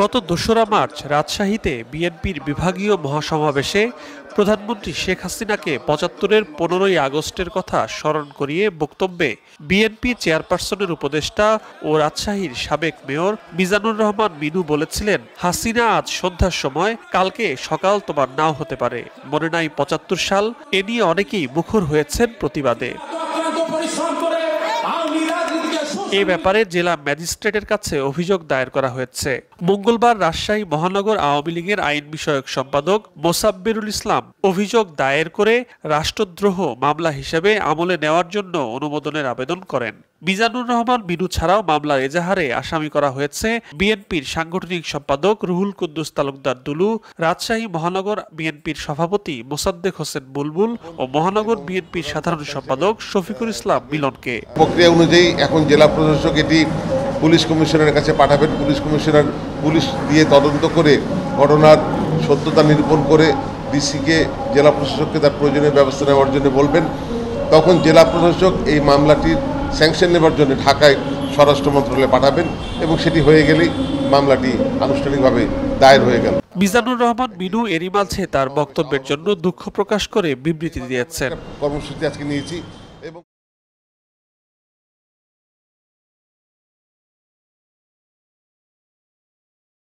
গত দোসরা মার্চ রাজশাহীতে বিএনপির বিভাগীয় মহাসমাবেশে প্রধানমন্ত্রী শেখ হাসিনাকে পঁচাত্তরের পনেরোই আগস্টের কথা স্মরণ করিয়ে বক্তব্যে বিএনপি চেয়ারপারসনের উপদেষ্টা ও রাজশাহীর সাবেক মেয়র মিজানুর রহমান মিনু বলেছিলেন হাসিনা আজ সন্ধ্যার সময় কালকে সকাল তোমার নাও হতে পারে মনে নাই পঁচাত্তর সাল এ নিয়ে অনেকেই মুখর হয়েছেন প্রতিবাদে এ ব্যাপারে জেলা ম্যাজিস্ট্রেটের কাছে অভিযোগ দায়ের করা হয়েছে মঙ্গলবার রাজশাহী মহানগর আওয়ামী লীগের আইন বিষয়ক সম্পাদক মোসাব্বিরুল ইসলাম অভিযোগ দায়ের করে রাষ্ট্রদ্রোহ মামলা হিসেবে আমলে নেওয়ার জন্য অনুমোদনের আবেদন করেন মিজানুর রহমান মিনু ছাড়াও মামলার এজাহারে আসামি করা হয়েছে বিএনপির সাংগঠনিক সম্পাদক রুহুল কুদ্দুস তালুকদার দুলু রাজশাহী মহানগর বিএনপির সভাপতি মোসাদ্দেক হোসেন বুলবুল ও মহানগর বিএনপির সাধারণ সম্পাদক শফিকুল ইসলাম মিলনকে প্রক্রিয়া অনুযায়ী এখন জেলা প্রশাসক এটি পুলিশ কমিশনারের কাছে পাঠাবেন পুলিশ কমিশনার পুলিশ দিয়ে তদন্ত করে ঘটনার সত্যতা নিরূপণ করে ডিসিকে জেলা প্রশাসককে তার প্রয়োজনীয় ব্যবস্থা নেওয়ার জন্য বলবেন তখন জেলা প্রশাসক এই মামলাটির স্যাংশন নেবার জন্য ঢাকায় স্বরাষ্ট্র মন্ত্রণালয়ে পাঠাবেন এবং সেটি হয়ে গেলেই মামলাটি আনুষ্ঠানিকভাবে দায়ের হয়ে গেল মিজানুর রহমান মিনু এরিমাঝে তার বক্তব্যের জন্য দুঃখ প্রকাশ করে বিবৃতি দিয়েছেন কর্মসূচি আজকে নিয়েছি